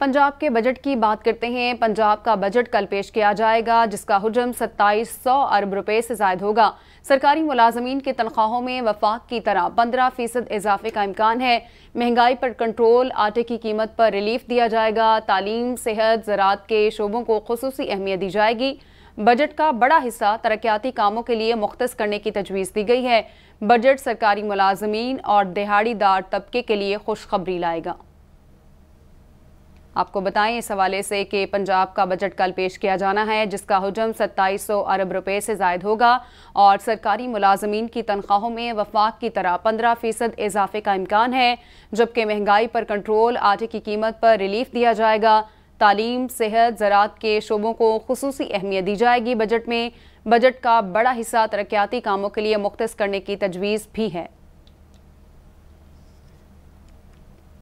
पंजाब के बजट की बात करते हैं पंजाब का बजट कल पेश किया जाएगा जिसका हजम सत्ताईस सौ अरब रुपए से जायद होगा सरकारी मुलाजमीन के तनख्वाहों में वफाक की तरह पंद्रह फीसद इजाफे का इम्कान है महंगाई पर कंट्रोल आटे की कीमत पर रिलीफ दिया जाएगा तालीम सेहत ज़रात के शोबों को खसूस अहमियत दी जाएगी बजट का बड़ा हिस्सा तरक्याती कामों के लिए मुख्त करने की तजवीज़ दी गई है बजट सरकारी मुलाजमीन और दिहाड़ीदार तबके के लिए खुशखबरी लाएगा आपको बताएं इस हवाले से कि पंजाब का बजट कल पेश किया जाना है जिसका हजम सत्ताईस सौ अरब रुपए से जायद होगा और सरकारी मुलाजमीन की तनख्वाहों में वफाक की तरह पंद्रह फ़ीसद इजाफे का इम्कान है जबकि महंगाई पर कंट्रोल आटे की कीमत पर रिलीफ दिया जाएगा तालीम सेहत ज़रात के शोबों को खसूस अहमियत दी जाएगी बजट में बजट का बड़ा हिस्सा तरक्याती कामों के लिए मुख्त करने की तजवीज़ भी है